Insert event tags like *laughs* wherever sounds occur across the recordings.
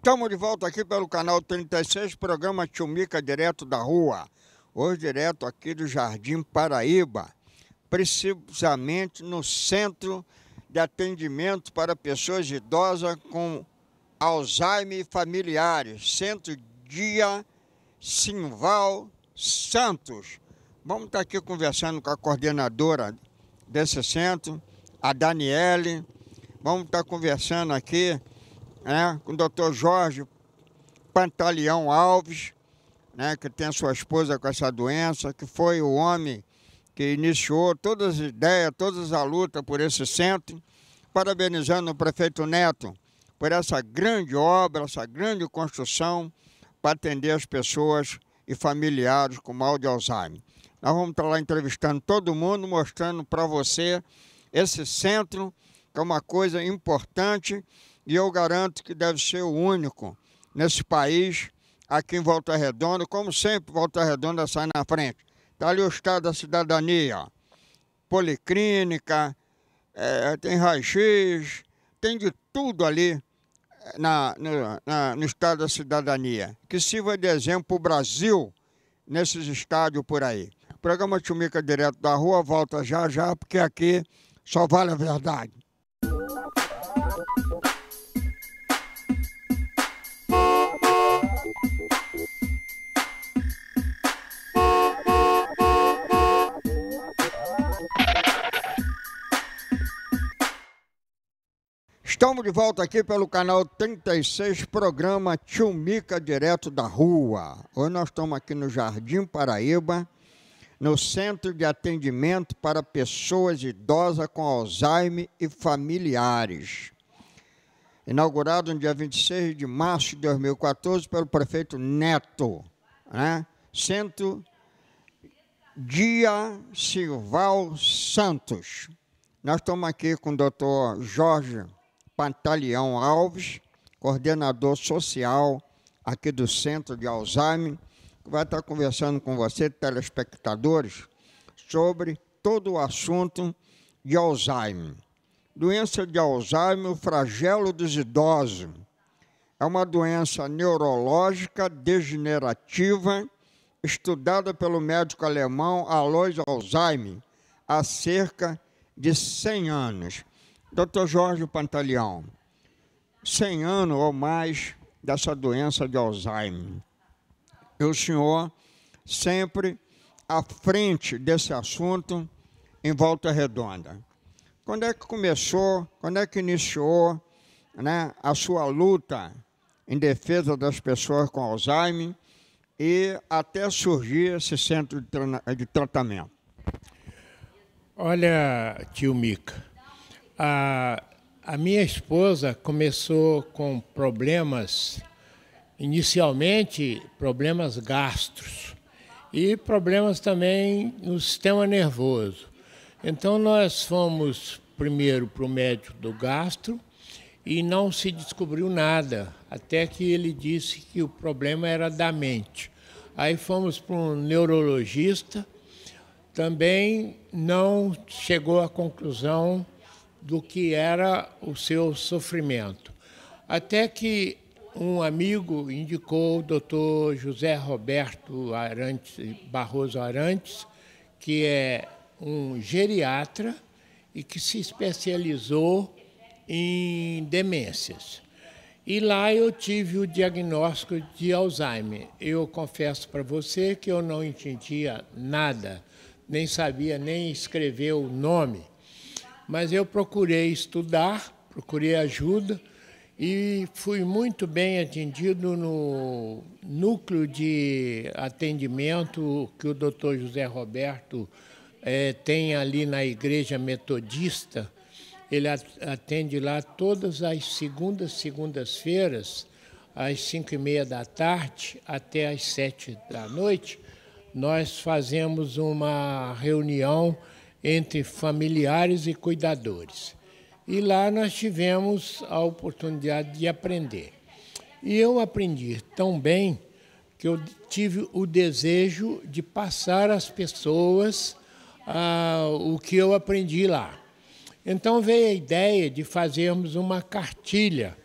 Estamos de volta aqui pelo canal 36, programa Chumica direto da rua. Hoje direto aqui do Jardim Paraíba, precisamente no centro de atendimento para pessoas idosas com Alzheimer e familiares, Centro Dia Simval Santos. Vamos estar aqui conversando com a coordenadora desse centro, a Daniele. Vamos estar conversando aqui né, com o doutor Jorge Pantaleão Alves, né, que tem sua esposa com essa doença, que foi o homem que iniciou todas as ideias, todas a luta por esse centro, parabenizando o prefeito Neto por essa grande obra, essa grande construção para atender as pessoas e familiares com mal de Alzheimer. Nós vamos estar lá entrevistando todo mundo, mostrando para você esse centro, que é uma coisa importante e eu garanto que deve ser o único nesse país, aqui em Volta Redonda, como sempre, Volta Redonda sai na frente. Está ali o Estado da Cidadania, ó. Policlínica, é, tem raio-x, tem de tudo ali é, na, no, na, no Estado da Cidadania. Que sirva de exemplo para o Brasil nesses estádios por aí. O programa Chumica Direto da Rua volta já já, porque aqui só vale a verdade. Estamos de volta aqui pelo canal 36, programa Tchumica Direto da Rua. Hoje nós estamos aqui no Jardim Paraíba, no Centro de Atendimento para Pessoas Idosas com Alzheimer e Familiares. Inaugurado no dia 26 de março de 2014 pelo prefeito Neto. Né? Centro Dia Silval Santos. Nós estamos aqui com o doutor Jorge Pantaleão Alves, coordenador social aqui do Centro de Alzheimer, que vai estar conversando com você, telespectadores, sobre todo o assunto de Alzheimer. Doença de Alzheimer, o flagelo dos idosos. É uma doença neurológica degenerativa estudada pelo médico alemão Alois Alzheimer há cerca de 100 anos. Dr. Jorge Pantaleão, 100 anos ou mais dessa doença de Alzheimer. E o senhor sempre à frente desse assunto em Volta Redonda. Quando é que começou, quando é que iniciou né, a sua luta em defesa das pessoas com Alzheimer e até surgir esse centro de, de tratamento? Olha, tio Mica, a, a minha esposa começou com problemas, inicialmente problemas gastros e problemas também no sistema nervoso. Então nós fomos primeiro para o médico do gastro e não se descobriu nada, até que ele disse que o problema era da mente. Aí fomos para um neurologista, também não chegou à conclusão do que era o seu sofrimento. Até que um amigo indicou o doutor José Roberto Arantes, Barroso Arantes, que é um geriatra e que se especializou em demências. E lá eu tive o diagnóstico de Alzheimer. Eu confesso para você que eu não entendia nada, nem sabia nem escrever o nome mas eu procurei estudar, procurei ajuda e fui muito bem atendido no núcleo de atendimento que o Dr. José Roberto é, tem ali na Igreja Metodista. Ele atende lá todas as segundas, segundas-feiras, às cinco e meia da tarde até às sete da noite. Nós fazemos uma reunião entre familiares e cuidadores. E lá nós tivemos a oportunidade de aprender. E eu aprendi tão bem que eu tive o desejo de passar às pessoas ah, o que eu aprendi lá. Então veio a ideia de fazermos uma cartilha,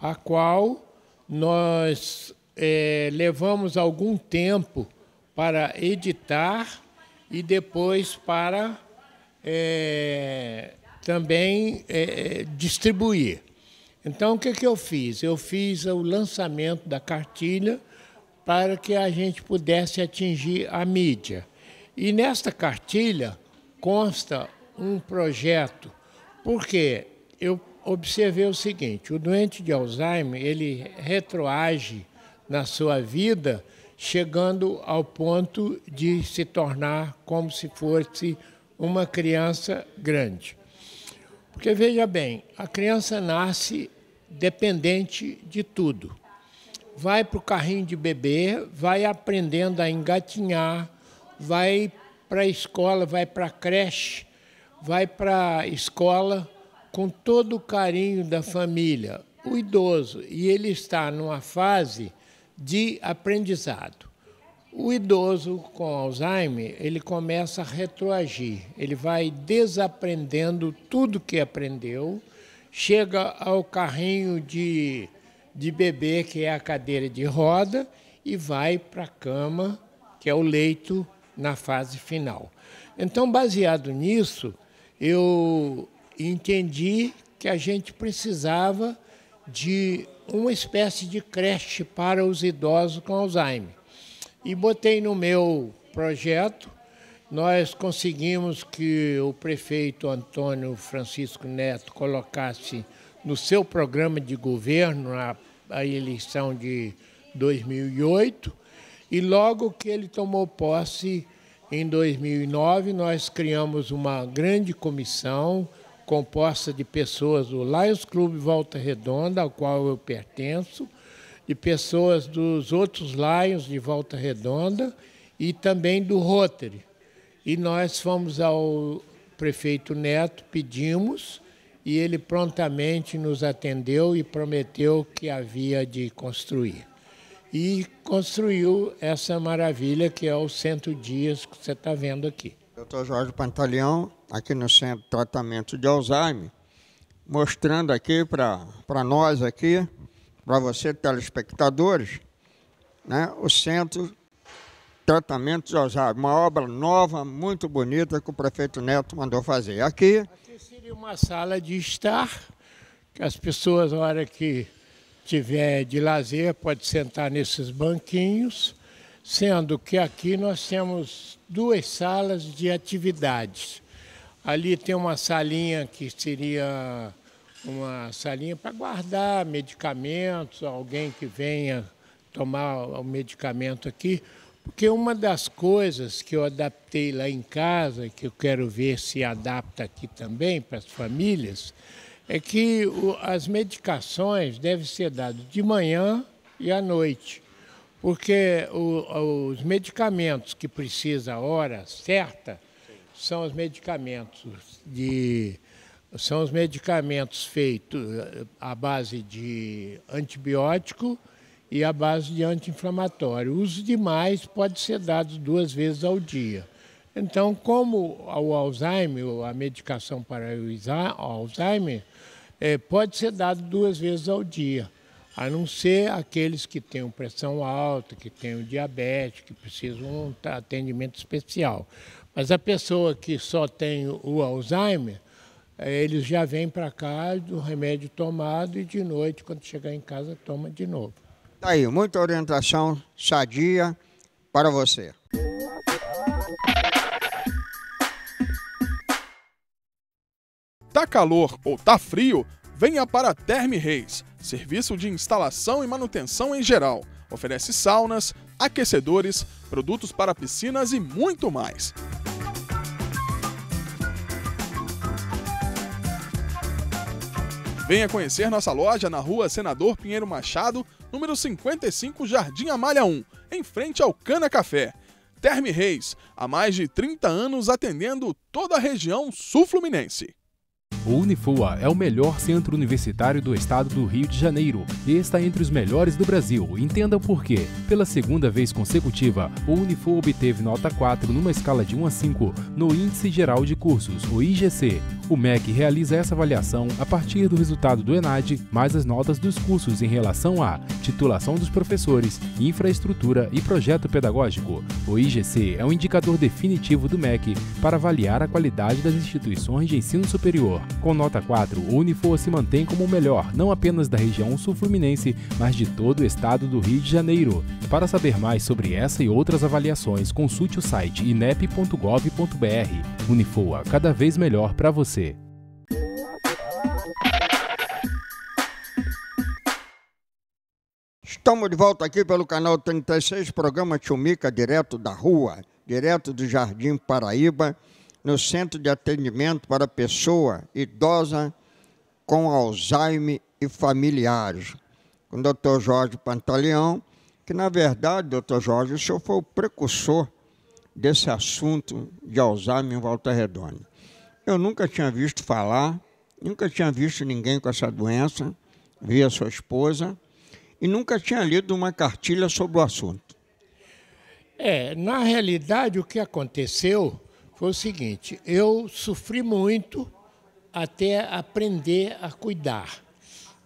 a qual nós é, levamos algum tempo para editar e depois para é, também é, distribuir. Então, o que, que eu fiz? Eu fiz o lançamento da cartilha para que a gente pudesse atingir a mídia. E nesta cartilha consta um projeto, porque eu observei o seguinte: o doente de Alzheimer ele retroage na sua vida, chegando ao ponto de se tornar como se fosse uma criança grande. Porque veja bem, a criança nasce dependente de tudo. Vai para o carrinho de bebê, vai aprendendo a engatinhar, vai para a escola, vai para a creche, vai para a escola com todo o carinho da família, o idoso, e ele está numa fase de aprendizado. O idoso com Alzheimer, ele começa a retroagir, ele vai desaprendendo tudo que aprendeu, chega ao carrinho de, de bebê, que é a cadeira de roda, e vai para a cama, que é o leito, na fase final. Então, baseado nisso, eu entendi que a gente precisava de uma espécie de creche para os idosos com Alzheimer e botei no meu projeto. Nós conseguimos que o prefeito Antônio Francisco Neto colocasse no seu programa de governo a, a eleição de 2008 e logo que ele tomou posse em 2009 nós criamos uma grande comissão composta de pessoas do Lions Clube Volta Redonda, ao qual eu pertenço, de pessoas dos outros Lions de Volta Redonda e também do Rotary. E nós fomos ao prefeito Neto, pedimos, e ele prontamente nos atendeu e prometeu que havia de construir. E construiu essa maravilha que é o Centro Dias que você está vendo aqui. Dr. Jorge Pantaleão, aqui no Centro de Tratamento de Alzheimer, mostrando aqui para nós aqui para você, telespectadores, né, o Centro de Alzheimer, uma obra nova, muito bonita, que o prefeito Neto mandou fazer. Aqui, Aqui seria uma sala de estar, que as pessoas, na hora que tiver de lazer, pode sentar nesses banquinhos, sendo que aqui nós temos duas salas de atividades. Ali tem uma salinha que seria uma salinha para guardar medicamentos, alguém que venha tomar o medicamento aqui, porque uma das coisas que eu adaptei lá em casa, que eu quero ver se adapta aqui também para as famílias, é que as medicações devem ser dadas de manhã e à noite, porque os medicamentos que precisa a hora certa são os medicamentos de são os medicamentos feitos eh, à base de antibiótico e à base de anti-inflamatório. Uso demais pode ser dado duas vezes ao dia. Então, como o Alzheimer, a medicação para o Alzheimer, é, pode ser dado duas vezes ao dia, a não ser aqueles que têm pressão alta, que têm diabetes, que precisam de um atendimento especial. Mas a pessoa que só tem o Alzheimer, eles já vêm para cá o remédio tomado e de noite, quando chegar em casa, toma de novo. Tá aí, muita orientação sadia para você. Tá calor ou tá frio? Venha para Terme Reis, serviço de instalação e manutenção em geral. Oferece saunas, aquecedores, produtos para piscinas e muito mais. Venha conhecer nossa loja na rua Senador Pinheiro Machado, número 55, Jardim Amália 1, em frente ao Cana Café. Terme Reis, há mais de 30 anos atendendo toda a região sul-fluminense. O Unifua é o melhor centro universitário do estado do Rio de Janeiro e está entre os melhores do Brasil. Entenda por quê. Pela segunda vez consecutiva, o Unifua obteve nota 4 numa escala de 1 a 5 no Índice Geral de Cursos, o IGC. O MEC realiza essa avaliação a partir do resultado do ENAD, mais as notas dos cursos em relação à titulação dos professores, infraestrutura e projeto pedagógico. O IGC é um indicador definitivo do MEC para avaliar a qualidade das instituições de ensino superior. Com nota 4, o Unifor se mantém como o melhor, não apenas da região sul-fluminense, mas de todo o estado do Rio de Janeiro. Para saber mais sobre essa e outras avaliações, consulte o site inep.gov.br. Unifoa, cada vez melhor para você. Estamos de volta aqui pelo canal 36, programa Chumica, direto da rua, direto do Jardim Paraíba no Centro de Atendimento para Pessoa Idosa com Alzheimer e Familiares, com o Dr. Jorge Pantaleão, que na verdade, doutor Jorge, o senhor foi o precursor desse assunto de Alzheimer em Volta Redonda. Eu nunca tinha visto falar, nunca tinha visto ninguém com essa doença, vi a sua esposa, e nunca tinha lido uma cartilha sobre o assunto. É, na realidade, o que aconteceu foi o seguinte: eu sofri muito até aprender a cuidar.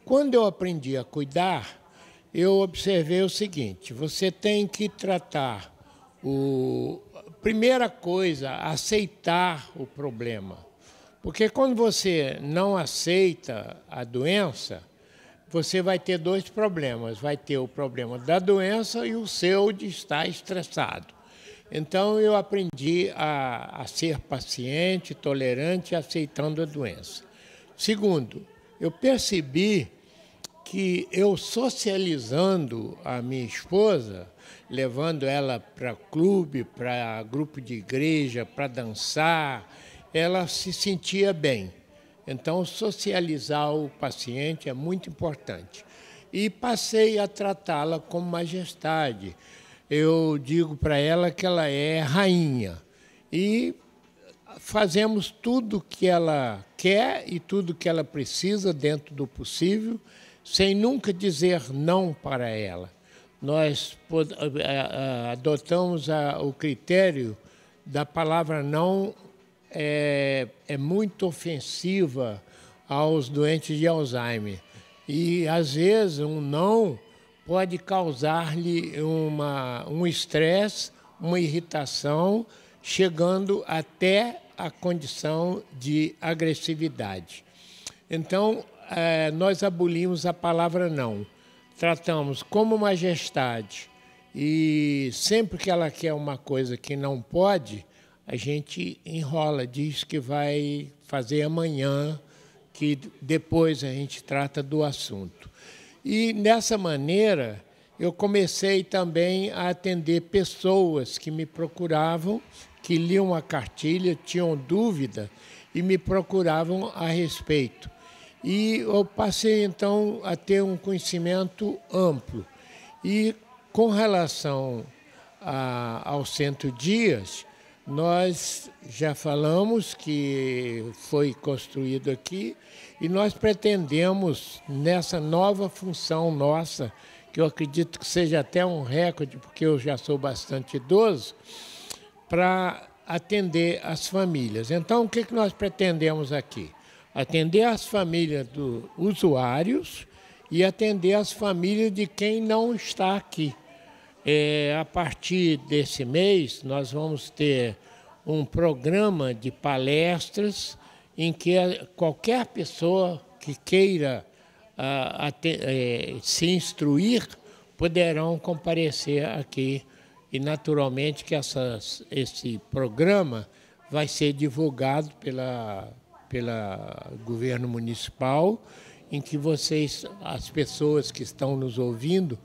Quando eu aprendi a cuidar, eu observei o seguinte: você tem que tratar o. Primeira coisa, aceitar o problema. Porque quando você não aceita a doença, você vai ter dois problemas: vai ter o problema da doença e o seu de estar estressado. Então eu aprendi a, a ser paciente, tolerante, aceitando a doença. Segundo, eu percebi que eu socializando a minha esposa, levando ela para clube, para grupo de igreja, para dançar, ela se sentia bem. Então, socializar o paciente é muito importante. E passei a tratá-la com majestade eu digo para ela que ela é rainha. E fazemos tudo que ela quer e tudo que ela precisa dentro do possível, sem nunca dizer não para ela. Nós adotamos o critério da palavra não é, é muito ofensiva aos doentes de Alzheimer. E, às vezes, um não pode causar-lhe um estresse, uma irritação, chegando até a condição de agressividade. Então, é, nós abolimos a palavra não. Tratamos como majestade e sempre que ela quer uma coisa que não pode, a gente enrola, diz que vai fazer amanhã, que depois a gente trata do assunto. E nessa maneira, eu comecei também a atender pessoas que me procuravam, que liam a cartilha, tinham dúvida e me procuravam a respeito. E eu passei então a ter um conhecimento amplo. E com relação a, ao Cento Dias, nós já falamos que foi construído aqui e nós pretendemos, nessa nova função nossa, que eu acredito que seja até um recorde, porque eu já sou bastante idoso, para atender as famílias. Então, o que nós pretendemos aqui? Atender as famílias dos usuários e atender as famílias de quem não está aqui. É, a partir desse mês, nós vamos ter um programa de palestras em que qualquer pessoa que queira a, ah, a é, se instruir poderão comparecer aqui. E, naturalmente, que essas, esse programa vai ser divulgado pela, pela governo municipal, em que vocês, as pessoas que estão nos ouvindo,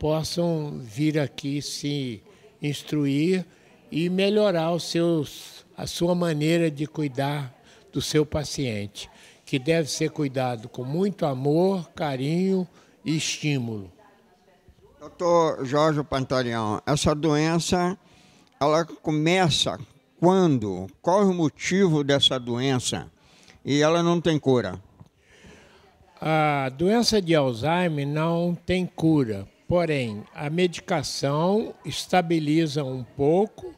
possam vir aqui se instruir e melhorar os seus, a sua maneira de cuidar do seu paciente, que deve ser cuidado com muito amor, carinho e estímulo. Doutor Jorge Pantaleão, essa doença ela começa quando? Qual é o motivo dessa doença? E ela não tem cura? A doença de Alzheimer não tem cura, Porém, a medicação estabiliza um pouco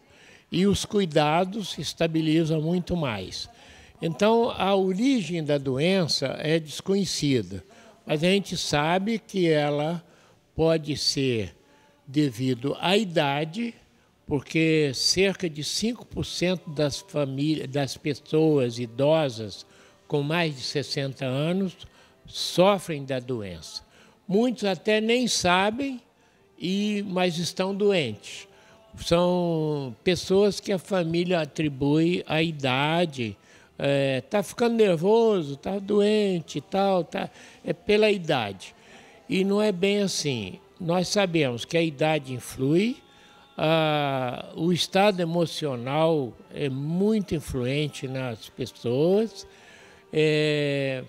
e os cuidados estabilizam muito mais. Então, a origem da doença é desconhecida, mas a gente sabe que ela pode ser devido à idade, porque cerca de 5% das, famílias, das pessoas idosas com mais de 60 anos sofrem da doença. Muitos até nem sabem, e mas estão doentes. São pessoas que a família atribui à idade. Está é, tá ficando nervoso, está doente e tal, tá, é pela idade. E não é bem assim. Nós sabemos que a idade influi, o estado emocional é muito influente nas pessoas. É,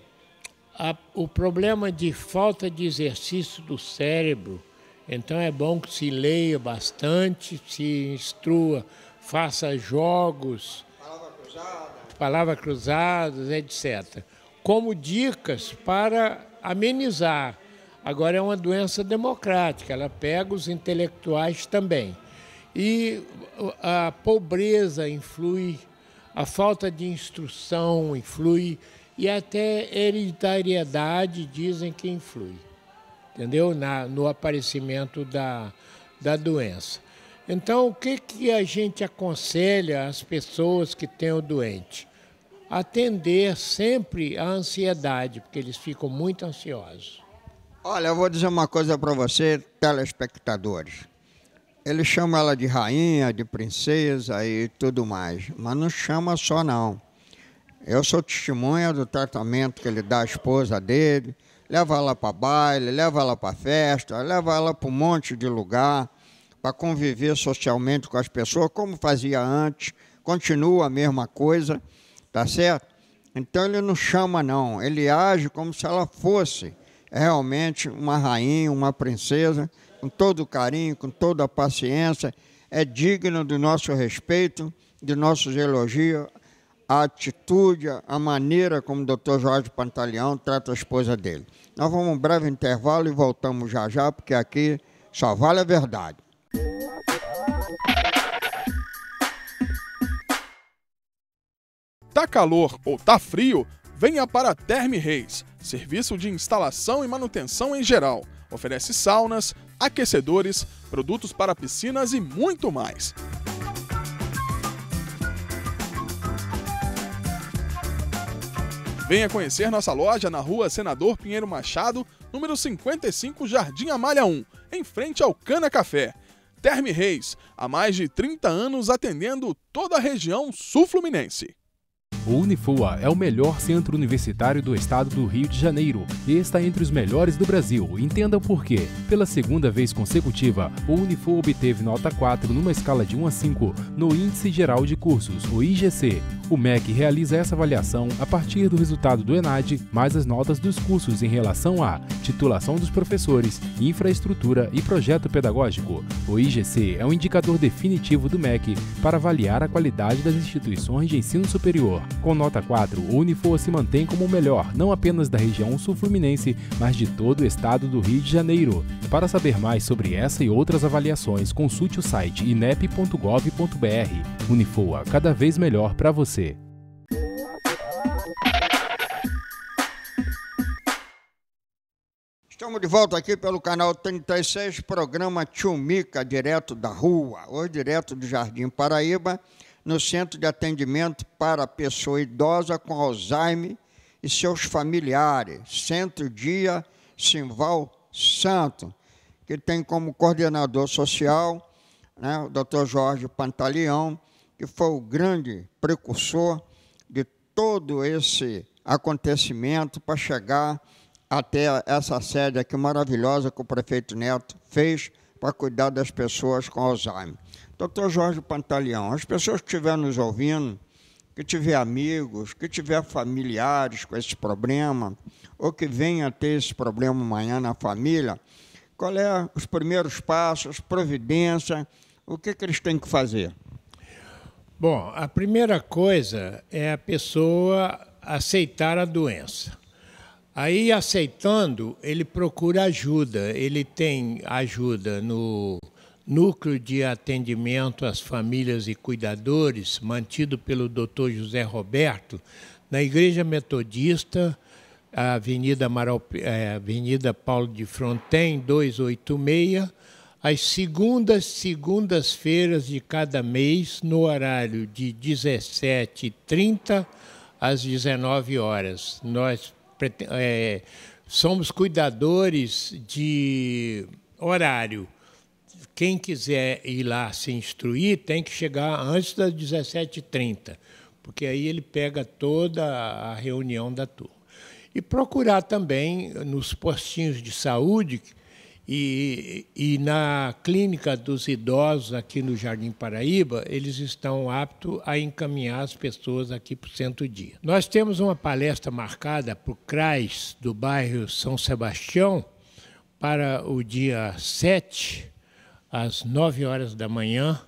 a, o problema de falta de exercício do cérebro. Então é bom que se leia bastante, se instrua, faça jogos, palavra cruzada. palavras cruzadas, etc. Como dicas para amenizar. Agora é uma doença democrática, ela pega os intelectuais também. E a pobreza influi, a falta de instrução influi, e até hereditariedade dizem que influi, entendeu? Na, no aparecimento da, da doença. Então, o que, que a gente aconselha às pessoas que têm o doente? Atender sempre a ansiedade, porque eles ficam muito ansiosos. Olha, eu vou dizer uma coisa para você, telespectadores. Ele chama ela de rainha, de princesa e tudo mais, mas não chama só não. Eu sou testemunha do tratamento que ele dá à esposa dele. Leva ela para baile, leva ela para festa, leva ela para um monte de lugar para conviver socialmente com as pessoas, como fazia antes. Continua a mesma coisa, tá certo? Então ele não chama, não. Ele age como se ela fosse realmente uma rainha, uma princesa, com todo o carinho, com toda a paciência. É digno do nosso respeito, de nossos elogios a atitude, a maneira como o Dr. Jorge Pantaleão trata a esposa dele. Nós vamos a um breve intervalo e voltamos já já, porque aqui só vale a verdade. Tá calor ou tá frio? Venha para Terme Reis, serviço de instalação e manutenção em geral. Oferece saunas, aquecedores, produtos para piscinas e muito mais. Venha conhecer nossa loja na rua Senador Pinheiro Machado, número 55, Jardim Amália 1, em frente ao Cana Café. Terme Reis, há mais de 30 anos atendendo toda a região sul-fluminense. O Unifua é o melhor centro universitário do estado do Rio de Janeiro e está entre os melhores do Brasil. Entenda o porquê. Pela segunda vez consecutiva, o Unifua obteve nota 4 numa escala de 1 a 5 no Índice Geral de Cursos, o IGC. O MEC realiza essa avaliação a partir do resultado do ENAD, mais as notas dos cursos em relação a titulação dos professores, infraestrutura e projeto pedagógico. O IGC é um indicador definitivo do MEC para avaliar a qualidade das instituições de ensino superior. Com nota 4, o Unifor se mantém como o melhor, não apenas da região sul-fluminense, mas de todo o estado do Rio de Janeiro. Para saber mais sobre essa e outras avaliações, consulte o site inep.gov.br. Unifoa, cada vez melhor para você. Estamos de volta aqui pelo canal 36, programa Tchumica, direto da rua, hoje direto do Jardim Paraíba no Centro de Atendimento para Pessoa Idosa com Alzheimer e seus familiares, Centro Dia Simval Santo, que tem como coordenador social né, o Dr. Jorge Pantaleão, que foi o grande precursor de todo esse acontecimento para chegar até essa sede aqui maravilhosa que o prefeito Neto fez para cuidar das pessoas com Alzheimer. Dr. Jorge Pantaleão, as pessoas que estiver nos ouvindo, que tiver amigos, que tiver familiares com esse problema, ou que venha ter esse problema amanhã na família, qual é os primeiros passos, providência, o que, que eles têm que fazer? Bom, a primeira coisa é a pessoa aceitar a doença. Aí, aceitando, ele procura ajuda. Ele tem ajuda no Núcleo de Atendimento às Famílias e Cuidadores, mantido pelo Dr. José Roberto, na Igreja Metodista, Avenida, Amaral, é, Avenida Paulo de Fronten, 286, às segundas, segundas-feiras de cada mês, no horário de 17h30 às 19 horas. Nós é, somos cuidadores de horário quem quiser ir lá se instruir tem que chegar antes das 17h30, porque aí ele pega toda a reunião da turma. E procurar também nos postinhos de saúde e, e na clínica dos idosos aqui no Jardim Paraíba, eles estão aptos a encaminhar as pessoas aqui para o centro-dia. Nós temos uma palestra marcada para o CRAS do bairro São Sebastião para o dia 7 às 9 horas da manhã,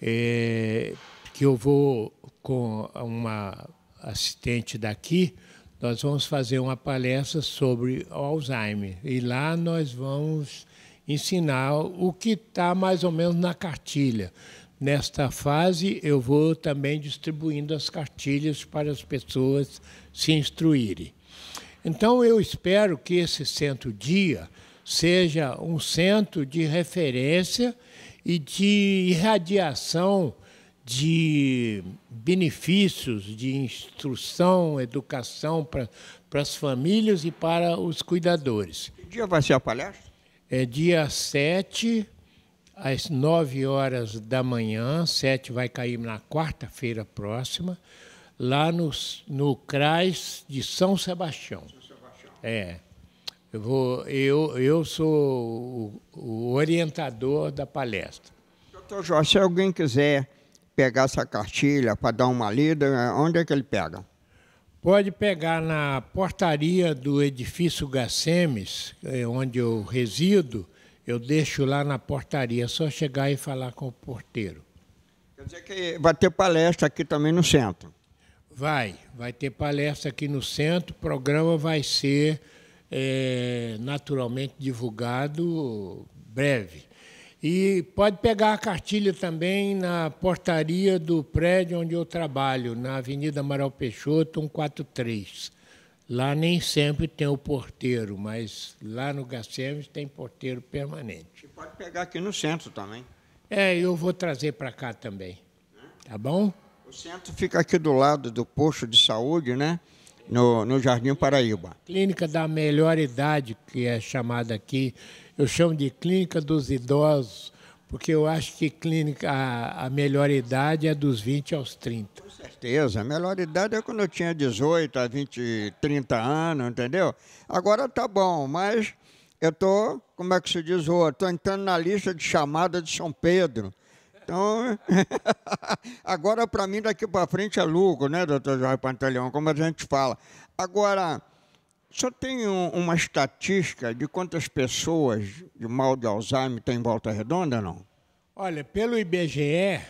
é, que eu vou com uma assistente daqui, nós vamos fazer uma palestra sobre Alzheimer. E lá nós vamos ensinar o que está mais ou menos na cartilha. Nesta fase, eu vou também distribuindo as cartilhas para as pessoas se instruírem. Então, eu espero que esse centro-dia seja um centro de referência e de irradiação de benefícios de instrução, educação para, para as famílias e para os cuidadores. Que dia vai ser a palestra? É dia 7, às 9 horas da manhã. 7 vai cair na quarta-feira próxima, lá no, no CRAS de São Sebastião. São Sebastião. É. Eu, vou, eu, eu sou o, o orientador da palestra. Doutor Jorge, se alguém quiser pegar essa cartilha para dar uma lida, onde é que ele pega? Pode pegar na portaria do edifício Gacemes, é, onde eu resido, eu deixo lá na portaria, é só chegar e falar com o porteiro. Quer dizer que vai ter palestra aqui também no centro? Vai, vai ter palestra aqui no centro. O programa vai ser é, naturalmente divulgado breve. E pode pegar a cartilha também na portaria do prédio onde eu trabalho, na Avenida Amaral Peixoto, 143. Lá nem sempre tem o porteiro, mas lá no Gacemes tem porteiro permanente. E pode pegar aqui no centro também. É, eu vou trazer para cá também. Né? Tá bom? O centro fica aqui do lado do posto de saúde, né? no, no Jardim Paraíba. Clínica da melhor idade, que é chamada aqui, eu chamo de Clínica dos Idosos, porque eu acho que clínica, a, a melhor idade é dos 20 aos 30. Com certeza, a melhor idade é quando eu tinha 18 a 20, 30 anos, entendeu? Agora tá bom, mas eu tô, como é que se diz, estou entrando na lista de chamada de São Pedro. Então, *laughs* agora para mim daqui para frente é lucro, né, doutor Jorge Pantaleão, como a gente fala. Agora, só tem um, uma estatística de quantas pessoas de mal de Alzheimer tem em Volta Redonda, não? Olha, pelo IBGE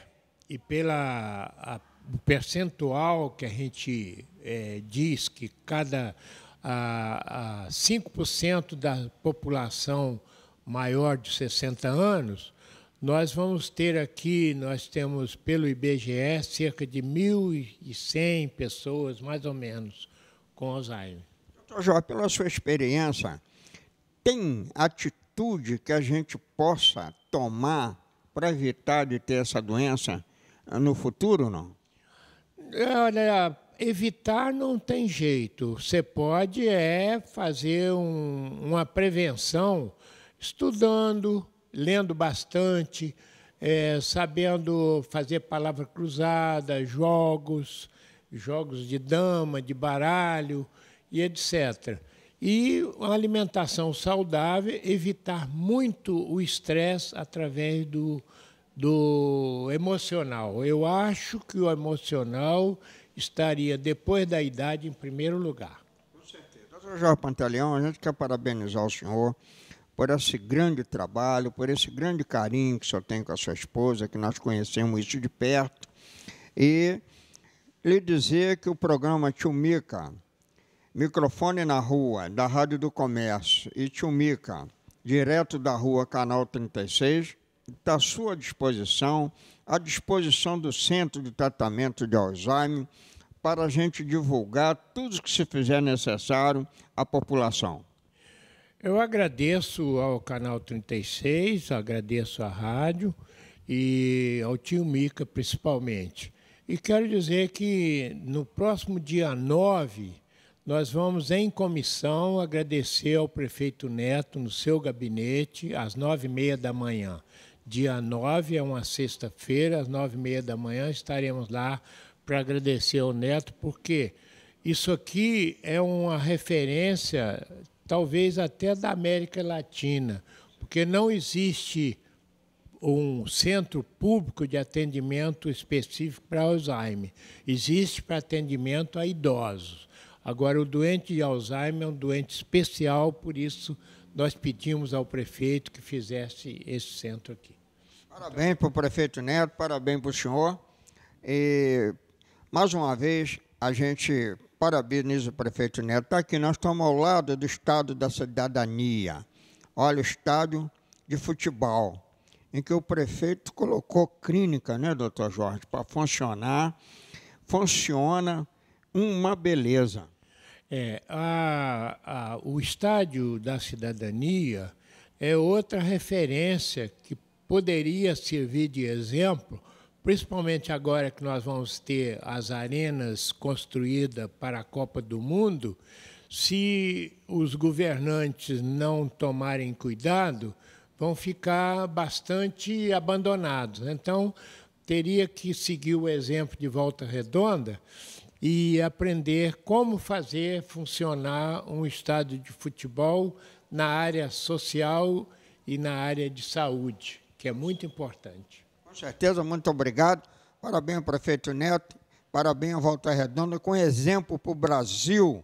e pela a, o percentual que a gente é, diz que cada a, a 5% da população maior de 60 anos nós vamos ter aqui, nós temos pelo IBGE cerca de 1.100 pessoas, mais ou menos, com Alzheimer. Doutor Jó, pela sua experiência, tem atitude que a gente possa tomar para evitar de ter essa doença ah, no futuro, não? É, olha, evitar não tem jeito. Você pode é fazer um, uma prevenção estudando, lendo bastante, é, sabendo fazer palavra cruzada, jogos, jogos de dama, de baralho e etc. E uma alimentação saudável, evitar muito o estresse através do, do emocional. Eu acho que o emocional estaria, depois da idade, em primeiro lugar. Com certeza. Doutor Jorge Pantaleão, a gente quer parabenizar o senhor por esse grande trabalho, por esse grande carinho que o senhor tem com a sua esposa, que nós conhecemos isso de perto. E lhe dizer que o programa Tio Mica, Microfone na Rua, da Rádio do Comércio, e Tio Mica, direto da Rua Canal 36, está à sua disposição, à disposição do Centro de Tratamento de Alzheimer, para a gente divulgar tudo o que se fizer necessário à população. Eu agradeço ao Canal 36, agradeço à rádio e ao tio Mica principalmente. E quero dizer que no próximo dia 9, nós vamos em comissão agradecer ao prefeito Neto no seu gabinete às nove e meia da manhã. Dia 9 é uma sexta-feira, às nove e meia da manhã estaremos lá para agradecer ao Neto, porque isso aqui é uma referência talvez até da América Latina, porque não existe um centro público de atendimento específico para Alzheimer. Existe para atendimento a idosos. Agora, o doente de Alzheimer é um doente especial, por isso nós pedimos ao prefeito que fizesse esse centro aqui. Parabéns para o prefeito Neto, parabéns para o senhor. E, mais uma vez, a gente Parabéns o prefeito Neto. Está aqui, nós estamos ao lado do Estado da Cidadania. Olha, o estádio de futebol, em que o prefeito colocou clínica, né, doutor Jorge, para funcionar. Funciona uma beleza. É, a, a, o estádio da cidadania é outra referência que poderia servir de exemplo principalmente agora que nós vamos ter as arenas construídas para a Copa do Mundo, se os governantes não tomarem cuidado, vão ficar bastante abandonados. Então, teria que seguir o exemplo de Volta Redonda e aprender como fazer funcionar um estádio de futebol na área social e na área de saúde, que é muito importante certeza, muito obrigado. Parabéns ao prefeito Neto, parabéns ao Volta Redonda, com exemplo para o Brasil,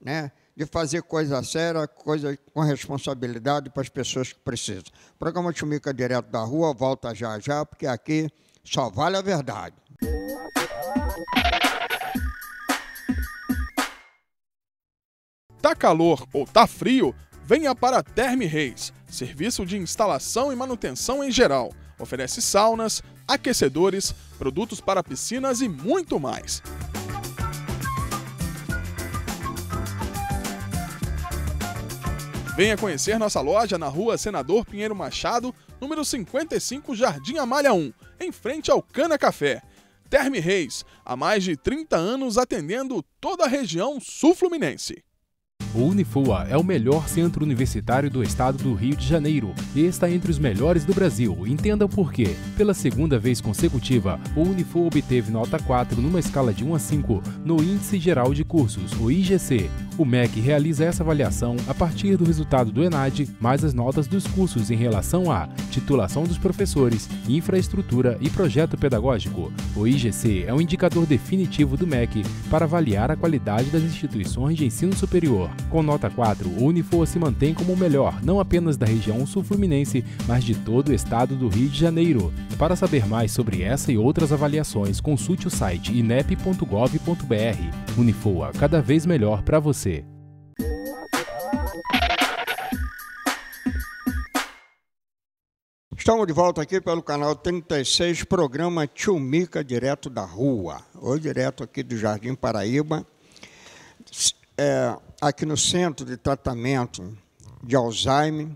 né? De fazer coisa séria, coisa com responsabilidade para as pessoas que precisam. O programa Chumica Direto da Rua volta já já, porque aqui só vale a verdade. Tá calor ou tá frio? Venha para Terme Reis serviço de instalação e manutenção em geral. Oferece saunas, aquecedores, produtos para piscinas e muito mais. Venha conhecer nossa loja na rua Senador Pinheiro Machado, número 55, Jardim Amália 1, em frente ao Cana Café. Terme Reis, há mais de 30 anos atendendo toda a região sul-fluminense. O Unifua é o melhor centro universitário do estado do Rio de Janeiro e está entre os melhores do Brasil. Entenda por quê. Pela segunda vez consecutiva, o Unifua obteve nota 4 numa escala de 1 a 5 no Índice Geral de Cursos, o IGC. O MEC realiza essa avaliação a partir do resultado do ENAD, mais as notas dos cursos em relação a titulação dos professores, infraestrutura e projeto pedagógico. O IGC é um indicador definitivo do MEC para avaliar a qualidade das instituições de ensino superior. Com nota 4, o Unifor se mantém como o melhor, não apenas da região sul-fluminense, mas de todo o estado do Rio de Janeiro. Para saber mais sobre essa e outras avaliações, consulte o site inep.gov.br. Unifoa, cada vez melhor para você. Estamos de volta aqui pelo canal 36, programa Mica, direto da rua, ou direto aqui do Jardim Paraíba, é, aqui no Centro de Tratamento de Alzheimer,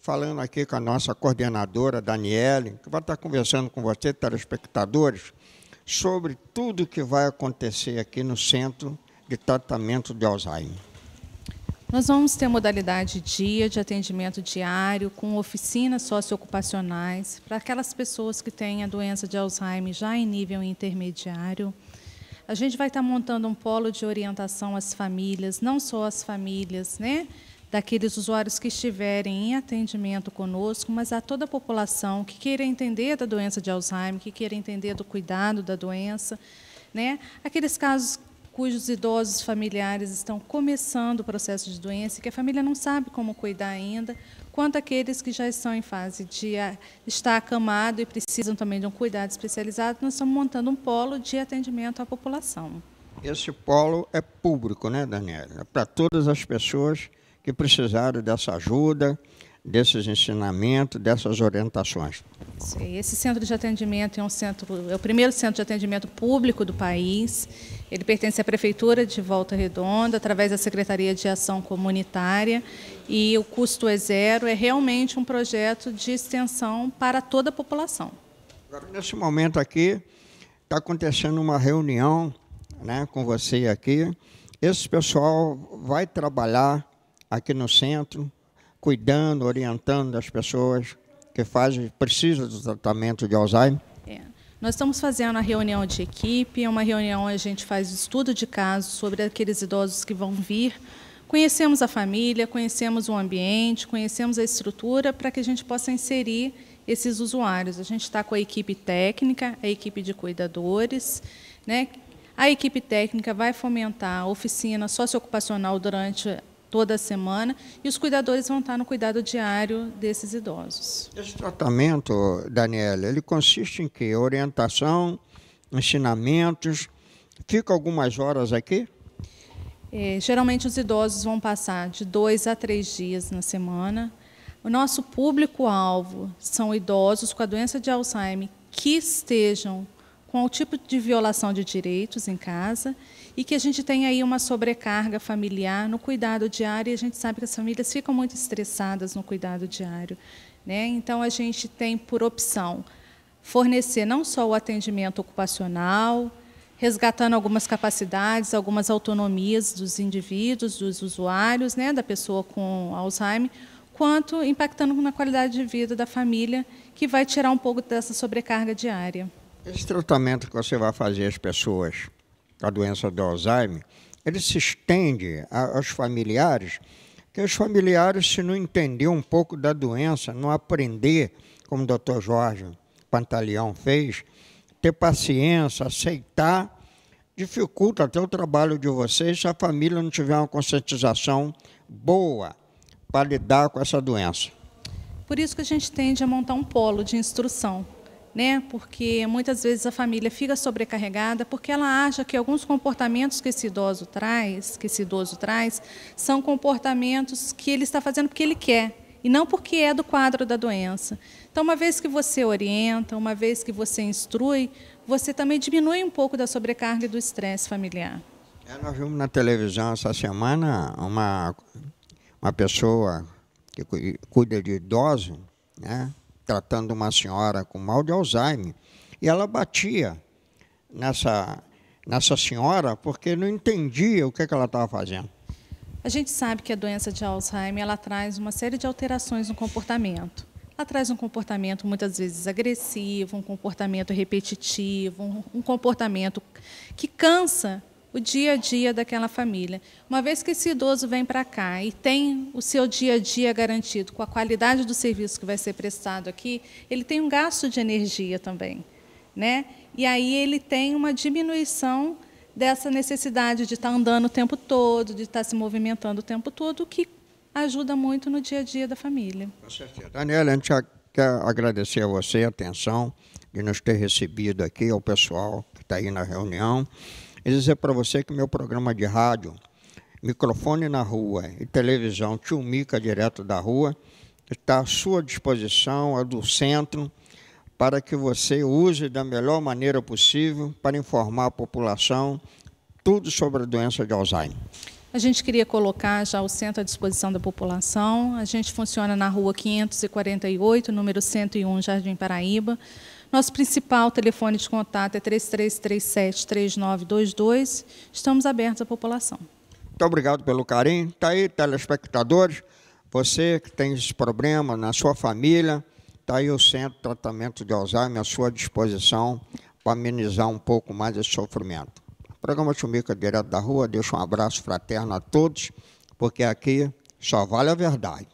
falando aqui com a nossa coordenadora, Daniele, que vai estar conversando com você, telespectadores, sobre tudo que vai acontecer aqui no Centro de Tratamento de Alzheimer. Nós vamos ter modalidade dia de atendimento diário, com oficinas socioocupacionais, para aquelas pessoas que têm a doença de Alzheimer já em nível intermediário. A gente vai estar montando um polo de orientação às famílias, não só às famílias, né? daqueles usuários que estiverem em atendimento conosco, mas a toda a população que queira entender da doença de Alzheimer, que queira entender do cuidado da doença, né? Aqueles casos cujos idosos familiares estão começando o processo de doença e que a família não sabe como cuidar ainda, quanto aqueles que já estão em fase de ah, estar acamado e precisam também de um cuidado especializado, nós estamos montando um polo de atendimento à população. Esse polo é público, né, Daniela? É para todas as pessoas que precisaram dessa ajuda, desses ensinamentos, dessas orientações. Esse centro de atendimento é um centro, é o primeiro centro de atendimento público do país. Ele pertence à Prefeitura de Volta Redonda, através da Secretaria de Ação Comunitária, e o custo é zero. É realmente um projeto de extensão para toda a população. Nesse momento aqui, está acontecendo uma reunião né, com você aqui. Esse pessoal vai trabalhar aqui no centro, cuidando, orientando as pessoas que fazem, precisam do tratamento de Alzheimer. Nós estamos fazendo a reunião de equipe, é uma reunião onde a gente faz estudo de casos sobre aqueles idosos que vão vir. Conhecemos a família, conhecemos o ambiente, conhecemos a estrutura para que a gente possa inserir esses usuários. A gente está com a equipe técnica, a equipe de cuidadores, né? A equipe técnica vai fomentar a oficina socioocupacional durante toda semana e os cuidadores vão estar no cuidado diário desses idosos. Esse tratamento, Daniela, ele consiste em que? Orientação, ensinamentos, fica algumas horas aqui? É, geralmente os idosos vão passar de dois a três dias na semana. O nosso público-alvo são idosos com a doença de Alzheimer que estejam com o tipo de violação de direitos em casa e que a gente tem aí uma sobrecarga familiar no cuidado diário, e a gente sabe que as famílias ficam muito estressadas no cuidado diário. Né? Então, a gente tem por opção fornecer não só o atendimento ocupacional, resgatando algumas capacidades, algumas autonomias dos indivíduos, dos usuários, né, da pessoa com Alzheimer, quanto impactando na qualidade de vida da família, que vai tirar um pouco dessa sobrecarga diária. Esse tratamento que você vai fazer às pessoas, a doença do Alzheimer, ele se estende aos familiares, que os familiares, se não entender um pouco da doença, não aprender, como o doutor Jorge Pantaleão fez, ter paciência, aceitar, dificulta até o trabalho de vocês se a família não tiver uma conscientização boa para lidar com essa doença. Por isso que a gente tende a montar um polo de instrução né? Porque muitas vezes a família fica sobrecarregada porque ela acha que alguns comportamentos que esse idoso traz, que esse idoso traz, são comportamentos que ele está fazendo porque ele quer e não porque é do quadro da doença. Então, uma vez que você orienta, uma vez que você instrui, você também diminui um pouco da sobrecarga e do estresse familiar. É, nós vimos na televisão essa semana uma, uma pessoa que cuida de idoso, né? tratando uma senhora com mal de Alzheimer, e ela batia nessa, nessa senhora porque não entendia o que, é que ela estava fazendo. A gente sabe que a doença de Alzheimer ela traz uma série de alterações no comportamento. Ela traz um comportamento muitas vezes agressivo, um comportamento repetitivo, um comportamento que cansa o dia a dia daquela família. Uma vez que esse idoso vem para cá e tem o seu dia a dia garantido com a qualidade do serviço que vai ser prestado aqui, ele tem um gasto de energia também, né? E aí ele tem uma diminuição dessa necessidade de estar tá andando o tempo todo, de estar tá se movimentando o tempo todo, que ajuda muito no dia a dia da família. Com certeza. Daniela, a gente quer agradecer a você a atenção de nos ter recebido aqui, ao pessoal que está aí na reunião e dizer para você que meu programa de rádio, microfone na rua e televisão Tio Mica direto da rua, está à sua disposição, a do centro, para que você use da melhor maneira possível para informar a população tudo sobre a doença de Alzheimer. A gente queria colocar já o centro à disposição da população. A gente funciona na rua 548, número 101, Jardim Paraíba. Nosso principal telefone de contato é 3337-3922. Estamos abertos à população. Muito obrigado pelo carinho. Está aí, telespectadores. Você que tem esse problema na sua família, está aí o Centro de Tratamento de Alzheimer à sua disposição para amenizar um pouco mais esse sofrimento. O programa Chumica Direto da Rua deixa um abraço fraterno a todos, porque aqui só vale a verdade.